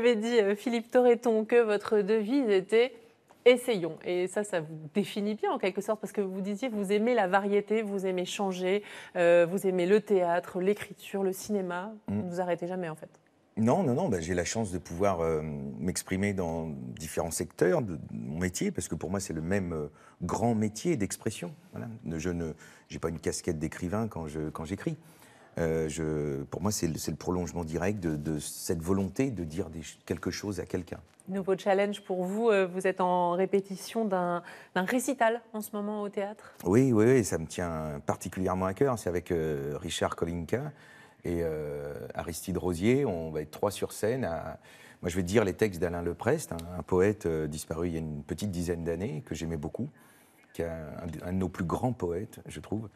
avez dit, euh, Philippe Toreton que votre devise était essayons. Et ça, ça vous définit bien en quelque sorte, parce que vous disiez, vous aimez la variété, vous aimez changer, euh, vous aimez le théâtre, l'écriture, le cinéma. Vous mm. ne vous arrêtez jamais en fait. Non, non, non, ben, j'ai la chance de pouvoir euh, m'exprimer dans différents secteurs de mon métier, parce que pour moi c'est le même grand métier d'expression. Je n'ai pas une casquette d'écrivain quand j'écris. Quand euh, je, pour moi, c'est le, prolongement direct de, cette volonté de dire quelque chose à quelqu'un. Nouveau challenge pour vous, euh, vous êtes en répétition d'un récital en ce moment au théâtre Oui, oui, oui ça me tient particulièrement à cœur. C'est avec euh, Richard Kolinka et Aristide Rosier. On va être trois sur scène. À... Moi, je vais dire les textes d'Alain Leprest, un poète disparu il y a une petite dizaine d'années, que j'aimais beaucoup, qui est un, de nos plus grands poètes, je trouve.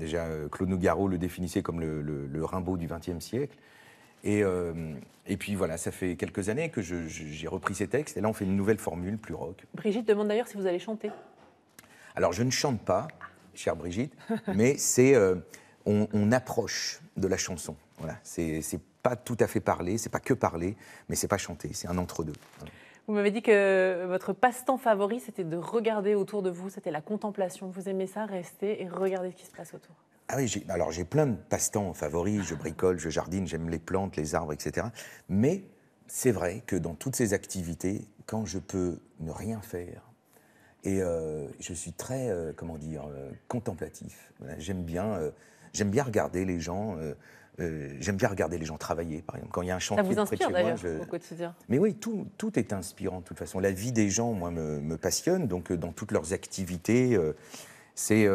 Déjà, euh, Claude Nougaro le définissait comme le, Rimbaud du XXe siècle. Euh, et, puis voilà, ça fait quelques années que j'ai repris ces textes, et là on fait une nouvelle formule plus rock. Brigitte demande d'ailleurs si vous allez chanter. Alors je ne chante pas, chère Brigitte, mais c'est euh, on, approche de la chanson. Voilà, c'est pas tout à fait parler, c'est pas que parler, mais c'est pas chanter, c'est un entre-deux. Vous m'avez dit que votre passe-temps favori, c'était de regarder autour de vous, c'était la contemplation. Vous aimez ça, rester et regarder ce qui se passe autour ah oui, alors j'ai plein de passe-temps favoris, je bricole, je jardine, j'aime les plantes, les arbres, etc. Mais c'est vrai que dans toutes ces activités, quand je peux ne rien faire, et euh, je suis très, euh, comment dire, euh, contemplatif. j'aime bien, j'aime bien regarder les gens. Euh, j'aime bien regarder les gens travailler, par exemple. Quand il y a un chantier au quotidien. Mais oui, tout, est inspirant de toute façon. La vie des gens, moi, me, passionne. Donc, euh, dans toutes leurs activités, euh, c'est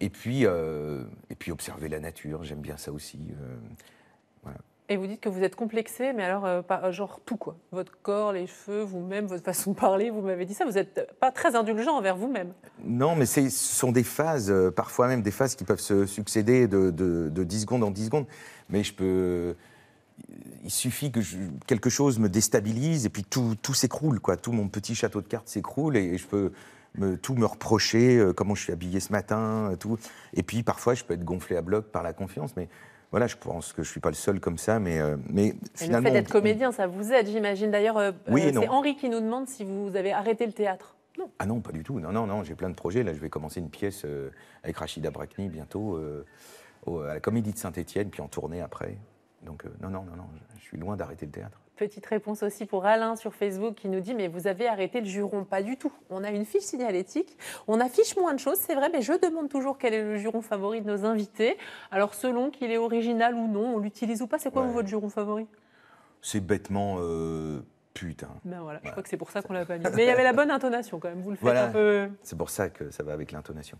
et puis et puis observer la nature. J'aime bien ça aussi. Voilà. Et vous dites que vous êtes complexé, mais alors, euh, pas, genre tout quoi. Votre corps, les cheveux, vous-même, votre façon de parler, vous m'avez dit ça, vous n'êtes pas très indulgent envers vous-même. Non, mais ce sont des phases, euh, parfois même des phases qui peuvent se succéder de, 10 secondes en 10 secondes. Mais je peux. Il suffit que quelque chose me déstabilise et puis tout, tout s'écroule, quoi. Tout mon petit château de cartes s'écroule et je peux tout me reprocher, euh, comment je suis habillé ce matin, euh, tout. Et puis parfois, je peux être gonflé à bloc par la confiance, mais voilà, je pense que je ne suis pas le seul comme ça, mais, euh, mais finalement... le fait d'être comédien, ça vous aide, j'imagine. D'ailleurs, c'est Henri qui nous demande si vous avez arrêté le théâtre. Ah non, pas du tout. Non, non, non, j'ai plein de projets. Là, je vais commencer une pièce avec Rachida Brakni bientôt à la Comédie de Saint-Étienne, puis en tournée après. Donc euh, non, non, non, non, je suis loin d'arrêter le théâtre. Petite réponse aussi pour Alain sur Facebook qui nous dit mais vous avez arrêté le juron Pas du tout. On a une fiche signalétique, on affiche moins de choses, c'est vrai, mais je demande toujours quel est le juron favori de nos invités. Alors selon qu'il est original ou non, on l'utilise ou pas, c'est quoi votre juron favori C'est bêtement euh, putain. Ben voilà, je crois que c'est pour ça qu'on l'a pas mis. Mais il y avait la bonne intonation quand même, vous le faites un peu... C'est pour ça que ça va avec l'intonation.